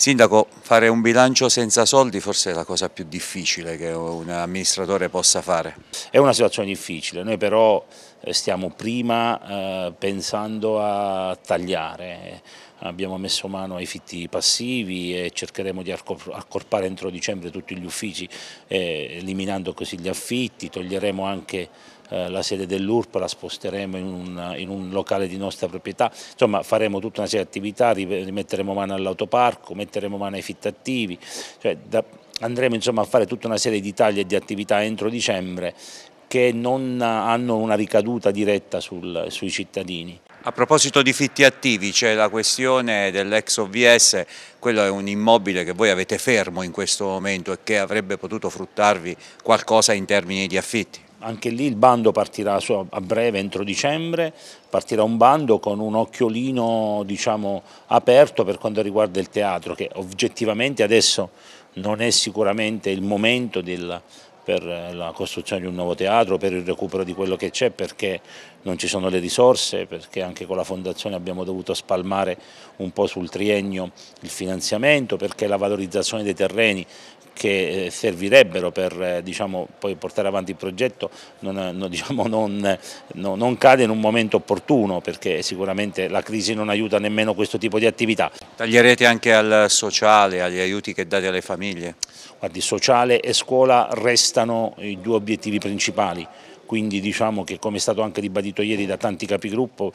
Sindaco, fare un bilancio senza soldi forse è la cosa più difficile che un amministratore possa fare. È una situazione difficile, noi però eh, stiamo prima eh, pensando a tagliare, abbiamo messo mano ai fitti passivi e cercheremo di accorpare entro dicembre tutti gli uffici eh, eliminando così gli affitti, toglieremo anche eh, la sede dell'URP la sposteremo in un, in un, locale di nostra proprietà, insomma faremo tutta una serie di attività, rimetteremo mano all'autoparco, metteremo mano ai fittativi, cioè da, andremo insomma, a fare tutta una serie di tagli e di attività entro dicembre che non hanno una ricaduta diretta sul, sui cittadini. A proposito di fitti attivi, c'è la questione dell'ex OVS, quello è un immobile che voi avete fermo in questo momento e che avrebbe potuto fruttarvi qualcosa in termini di affitti anche lì il bando partirà a breve, entro dicembre, partirà un bando con un occhiolino diciamo, aperto per quanto riguarda il teatro, che oggettivamente adesso non è sicuramente il momento del, per la costruzione di un nuovo teatro, per il recupero di quello che c'è, perché non ci sono le risorse, perché anche con la fondazione abbiamo dovuto spalmare un po' sul triennio il finanziamento, perché la valorizzazione dei terreni che eh, servirebbero per eh, diciamo, poi portare avanti il progetto non, eh, non, diciamo, non, non, cade in un momento opportuno perché sicuramente la crisi non aiuta nemmeno questo tipo di attività. Taglierete anche al sociale, agli aiuti che date alle famiglie? Guardi, sociale e scuola restano i due obiettivi principali quindi diciamo che come è stato anche ribadito ieri da tanti capigruppo